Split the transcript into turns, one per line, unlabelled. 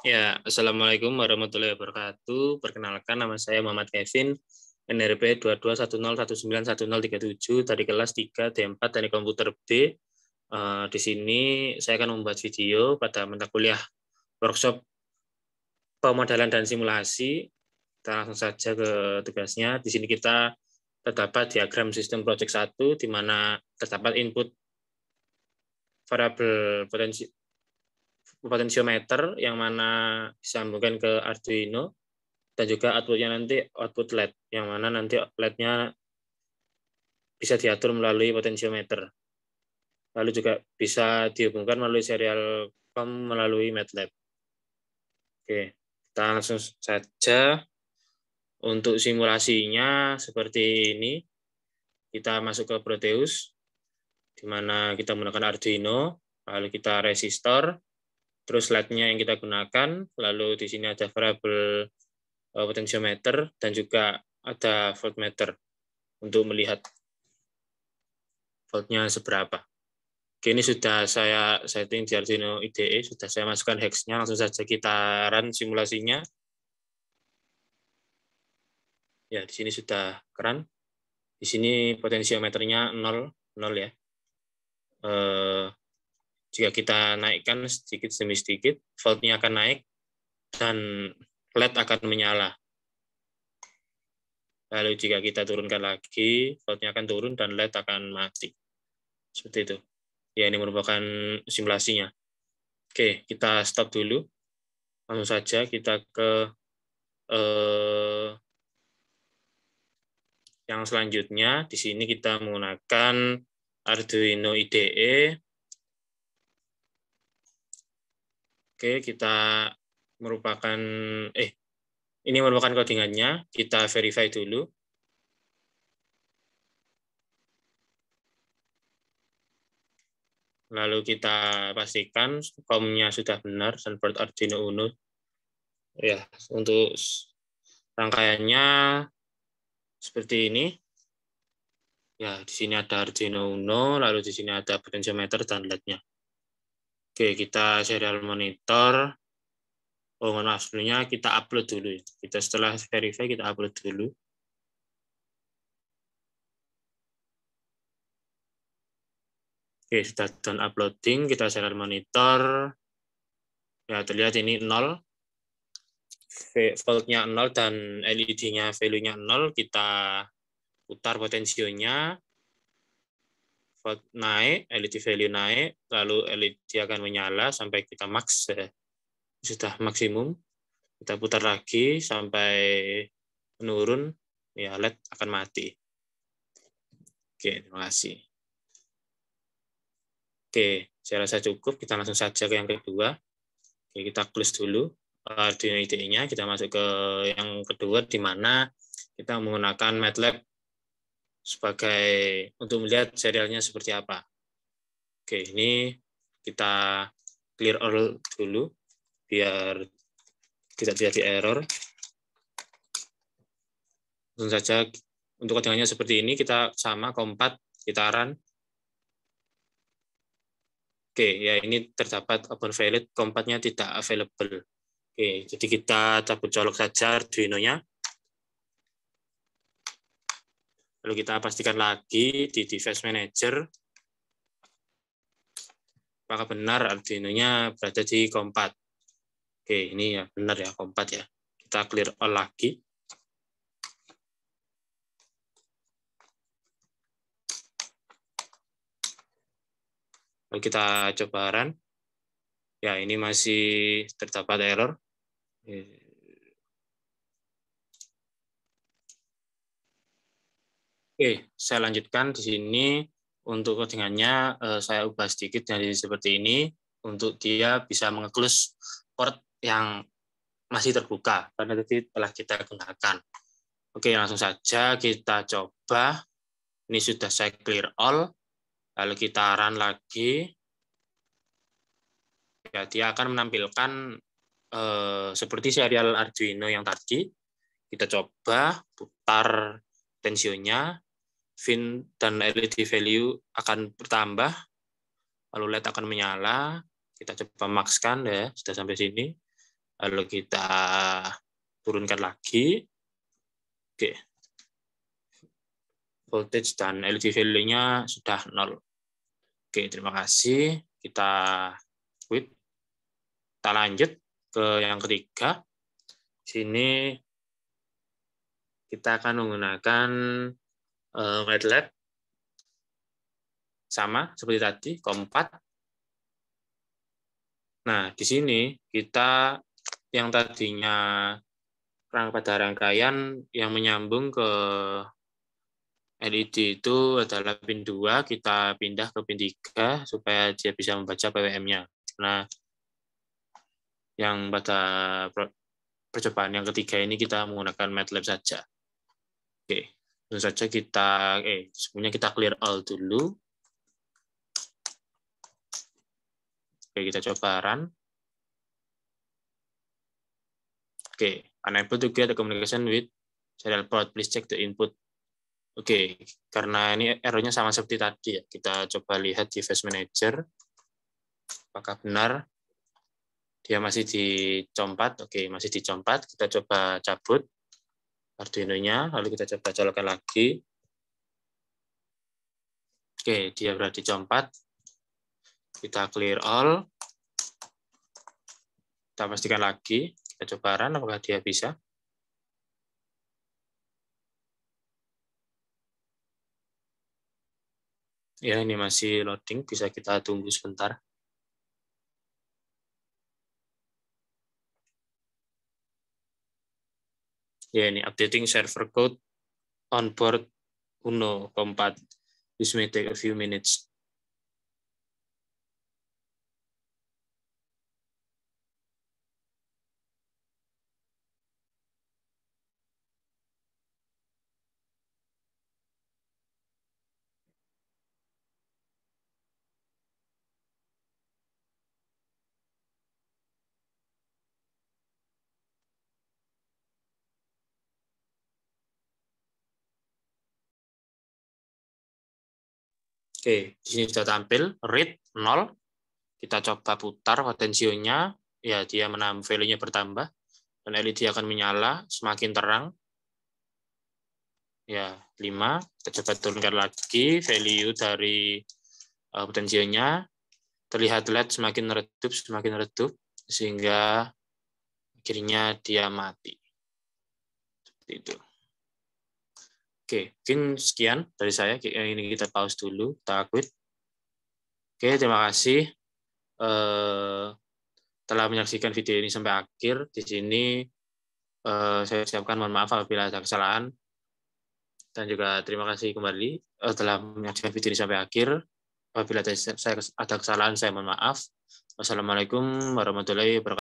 Ya, Assalamualaikum warahmatullahi wabarakatuh. Perkenalkan nama saya Muhammad Kevin, NRP 2210191037 dari kelas 3 D4 dari Komputer B. Uh, di sini saya akan membuat video pada mata kuliah workshop pemodelan dan simulasi. Kita langsung saja ke tugasnya. Di sini kita terdapat diagram sistem project 1 di mana terdapat input variabel potensi potensiometer yang mana disambungkan ke Arduino dan juga outputnya nanti output LED yang mana nanti LED-nya bisa diatur melalui potensiometer. Lalu juga bisa dihubungkan melalui serial com melalui MATLAB. Oke, kita langsung saja untuk simulasinya seperti ini. Kita masuk ke Proteus di mana kita menggunakan Arduino, lalu kita resistor, terus lightnya yang kita gunakan, lalu di sini ada variable eh, potensiometer dan juga ada voltmeter untuk melihat voltnya seberapa. Oke, ini sudah saya setting di Arduino IDE, sudah saya masukkan hexnya, langsung saja kita run simulasinya. Ya, di sini sudah keren, Di sini potensiometernya 0, 0 ya. Eh, jika kita naikkan sedikit demi sedikit, voltnya akan naik dan LED akan menyala. Lalu jika kita turunkan lagi, voltnya akan turun dan LED akan mati. Seperti itu. Ya, ini merupakan simulasinya. Oke, kita stop dulu. Langsung saja kita ke eh, yang selanjutnya. Di sini kita menggunakan Arduino IDE Oke, kita merupakan eh ini merupakan codingannya, kita verify dulu. Lalu kita pastikan komnya sudah benar, Sunbird Arduino Uno. Ya, untuk rangkaiannya seperti ini. Ya, di sini ada Arduino Uno, lalu di sini ada potensiometer dan LED-nya. Oke, kita serial monitor. Oh, mohon maaf, sebelumnya kita upload dulu. Ya. Kita setelah verify, kita upload dulu. Oke, sudah done uploading, kita serial monitor. Ya, terlihat ini 0. Voltnya 0 dan LED-nya value-nya 0. Kita putar potensionya naik, LED value naik, lalu LED akan menyala sampai kita max ya. sudah maksimum. Kita putar lagi sampai menurun, ya LED akan mati. Oke, terima kasih. Oke, saya rasa cukup. Kita langsung saja ke yang kedua. Oke, kita close dulu Arduino eh, IDE-nya. Kita masuk ke yang kedua, di mana kita menggunakan MATLAB sebagai untuk melihat serialnya seperti apa. Oke, ini kita clear all dulu biar tidak terjadi error. Langsung saja untuk kodingannya seperti ini kita sama kompat kita run. Oke, ya ini terdapat open valid, kompatnya tidak available. Oke, jadi kita cabut colok saja Arduino-nya. Lalu kita pastikan lagi di device manager. Apakah benar Arduino-nya berada di kompat? Oke, ini ya benar ya kompat ya. Kita clear all lagi. Lalu kita coba run. Ya, ini masih terdapat error. Oke, saya lanjutkan di sini untuk codingannya eh, saya ubah sedikit dari seperti ini untuk dia bisa mengeklus port yang masih terbuka karena tadi telah kita gunakan. Oke, langsung saja kita coba. Ini sudah saya clear all. Lalu kita run lagi. Ya, dia akan menampilkan eh, seperti serial Arduino yang tadi. Kita coba putar tensionnya fin dan LED value akan bertambah, lalu LED akan menyala, kita coba maxkan ya, sudah sampai sini, lalu kita turunkan lagi, oke, voltage dan LED value-nya sudah nol. Oke, terima kasih, kita quit, kita lanjut ke yang ketiga, sini kita akan menggunakan MATLAB eh, sama seperti tadi keempat. Nah, di sini kita yang tadinya pada rangkaian yang menyambung ke LED itu adalah pin 2, kita pindah ke pin 3 supaya dia bisa membaca PWM-nya. Nah, yang pada percobaan yang ketiga ini kita menggunakan MATLAB saja. Oke. Okay. Langsung saja kita, eh, sebelumnya kita clear all dulu. Oke, kita coba run. Oke, unable to get a communication with serial port, please check the input. Oke, karena ini errornya sama seperti tadi ya. Kita coba lihat di Face Manager. Apakah benar? Dia masih dicompat. Oke, masih dicompat. Kita coba cabut. Arduino-nya, lalu kita coba colokkan lagi. Oke, dia berarti compat. Kita clear all. Kita pastikan lagi. Kita coba run, apakah dia bisa. Ya, ini masih loading, bisa kita tunggu sebentar. ya ini updating server code on board Uno keempat. This may take a few minutes. Oke, di sini sudah tampil read 0. Kita coba putar potensionya, ya dia menambah value-nya bertambah dan LED akan menyala semakin terang. Ya, 5. Kita coba turunkan lagi value dari uh, potensionya. Terlihat LED semakin redup, semakin redup sehingga akhirnya dia mati. Seperti itu. Oke, mungkin sekian dari saya. Eh, ini kita pause dulu, kita quit. Oke, terima kasih eh, telah menyaksikan video ini sampai akhir. Di sini eh, saya siapkan mohon maaf apabila ada kesalahan. Dan juga terima kasih kembali eh, telah menyaksikan video ini sampai akhir. Apabila ada kesalahan, saya mohon maaf. Wassalamualaikum warahmatullahi wabarakatuh.